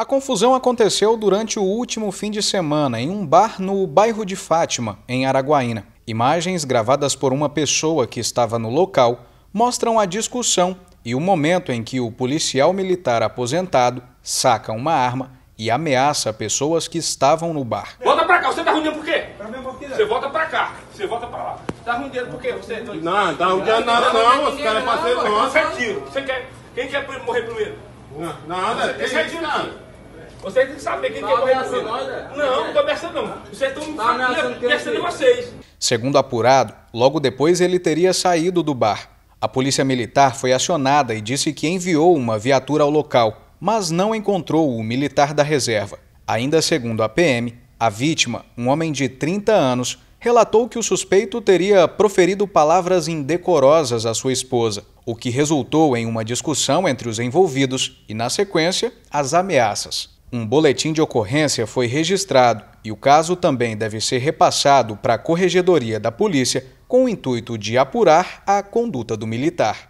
A confusão aconteceu durante o último fim de semana em um bar no bairro de Fátima, em Araguaína. Imagens gravadas por uma pessoa que estava no local mostram a discussão e o momento em que o policial militar aposentado saca uma arma e ameaça pessoas que estavam no bar. Volta pra cá, você tá ruim por quê? Você volta pra cá, você volta pra lá. Tá ruim por quê? Você... Não, tá ruim nada não, os caras é parceiro Você tiro, você quer... Quem quer morrer primeiro? Não, nada. Quem é nada. Vocês têm que saber quem tá quer correr comigo. Nós, né? Não, não tô ameaçando não. Vocês estão tá com ameaçando é é vocês. Segundo apurado, logo depois ele teria saído do bar. A polícia militar foi acionada e disse que enviou uma viatura ao local, mas não encontrou o militar da reserva. Ainda segundo a PM, a vítima, um homem de 30 anos, relatou que o suspeito teria proferido palavras indecorosas à sua esposa, o que resultou em uma discussão entre os envolvidos e, na sequência, as ameaças. Um boletim de ocorrência foi registrado e o caso também deve ser repassado para a Corregedoria da Polícia com o intuito de apurar a conduta do militar.